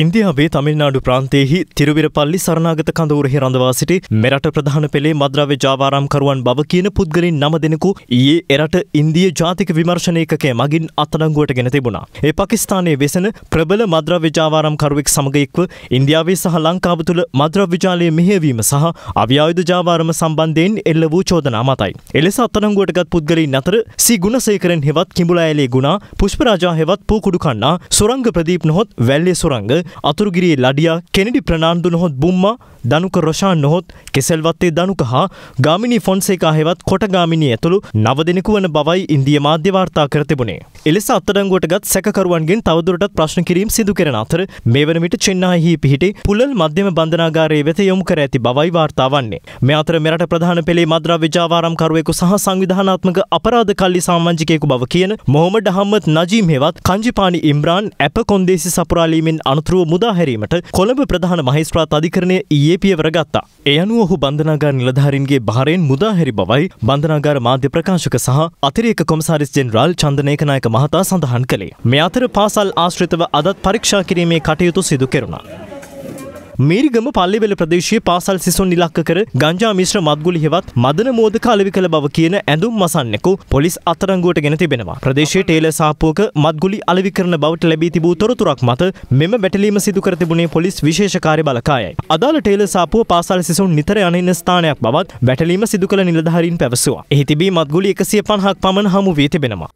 ඉන්දියාවේ තමිල්නාඩු ප්‍රාන්තයෙහි තිරුවිරපල්ලි සරණාගත කඳවුරෙහි රඳවා සිටි මෙරට ප්‍රධාන පෙළේ මද්‍රව්‍ය ජාවාරම්කරුවන් බව කියන පුද්ගලින් නම දෙනෙකු ඊයේ එරට ඉන්දිය ජාතික විමර්ශන ඒකකය මගින් අත්අඩංගුවට ගෙන තිබුණා. ඒ පාකිස්තානයේ වෙසෙන ප්‍රබල මද්‍රව්‍ය ජාවාරම්කරුවෙක් සමග එක්ව ඉන්දියාවේ සහ ලංකාව තුළ මද්‍රව්‍ය ජාලය මෙහෙයවීම සහ අව්‍යායුධ ජාවාරම සම්බන්ධයෙන් එල්ල වූ චෝදනා මතයි. එලෙස අත්අඩංගුවටගත් පුද්ගලින් අතර සී ගුණසේකරන් හෙවත් කිඹුලාඇලේ ගුණා පුෂ්පරාජා හෙවත් පූකුඩු කන්නා සුරංග ප්‍රදීප් නොහොත් වැල්ලේ සුරංග අතුරුගිරියේ ලඩියා කෙනෙඩි ප්‍රනාන්දු නොහොත් බුම්මා දනුක රොෂාන් නොහොත් කෙසල්වත්තේ දනුක හා ගාමිණී ෆොන්සේකා හෙවත් කොටගාමිණී ඇතුළු නව දෙනෙකු වන බවයි ඉන්දිය මාධ්‍ය වාර්තා කර තිබුණේ. එලෙස අත්අඩංගුවටගත් සැකකරුවන්ගෙන් තවදුරටත් ප්‍රශ්න කිරීම් සිදු කරන අතර මේ වනවිට චෙන්නායිහි පිහිටි පුලල් මධ්‍යම බන්ධනාගාරයේ වෙත යොමු කර ඇති බවයි වාර්තා වන්නේ. මේ අතර මෙරට ප්‍රධාන පෙළේ මද්‍රව්‍ය ජාවාරම්කරුවෙකු සහ සංවිධානාත්මක අපරාධ කල්ලි සාමාජිකයෙකු බව කියන මොහොමඩ් අහමද් නජීම් හෙවත් කංජිපානි ඉම්රාන් ඇප කොන්දේසි සපුරාලීමෙන් අනතුරු දරුව මුදාහැරීමට කොළඹ ප්‍රධාන මහිස්ත්‍රාත් අධිකරණය ඊයේ පියවර ගත්තා. ඒ අනුව ඔහු බන්ධනාගාර නිලධාරීන්ගේ භාරයෙන් මුදාහැරි බවයි බන්ධනාගාර මාධ්‍ය ප්‍රකාශක සහ අතිරේක කොමසාරිස් ජෙනරාල් චන්දනේකනායක මහතා සඳහන් කළේ. මේ අතර පාසල් ආශ්‍රිතව අදත් පරීක්ෂා කිරීමේ කටයුතු සිදු කෙරුණා. මීරිගම පල්ලිවෙල ප්‍රදේශයේ පාසල් සිසුන් ඉලක්ක කර ගංජා මිශ්‍ර මත්ගුලි හෙවත් මදන මෝදක අලෙවි කළ බව කියන ඇඳුම් මසන්නෙකු පොලිස් අත්අඩංගුවට ගෙන තිබෙනවා. ප්‍රදේශයේ ටේලර් සාප්පුවක මත්ගුලි අලෙවි කරන බවට ලැබී තිබූ තොරතුරක් මත මෙම වැටලීම සිදු කර තිබුණේ පොලිස් විශේෂ කාර්ය බලකායයි. අදාළ ටේලර් සාප්පුව පාසල් සිසුන් නිතර යනින්න ස්ථානයක් බවත් වැටලීම සිදු කළ නිලධාරීන් පැවසුවා. එහි තිබී මත්ගුලි 150ක් පමණ හමු වී තිබෙනවා.